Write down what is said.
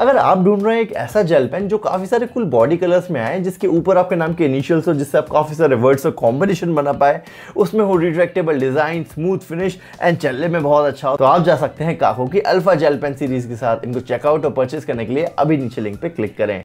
अगर आप ढूंढ रहे हैं एक ऐसा जेल पेन जो काफ़ी सारे कुल बॉडी कलर्स में आए जिसके ऊपर आपके नाम के इनिशियल्स हो जिससे आप काफ़ी सारे वर्ड्स और कॉम्बिनेशन बना पाए उसमें हो retractable design smooth finish and चलने में बहुत अच्छा हो तो आप जा सकते हैं काको की अल्फा जेल पेन सीरीज़ के साथ इनको चेकआउट और परचेज करने के लिए अभी नीचे लिंक पर क्लिक करें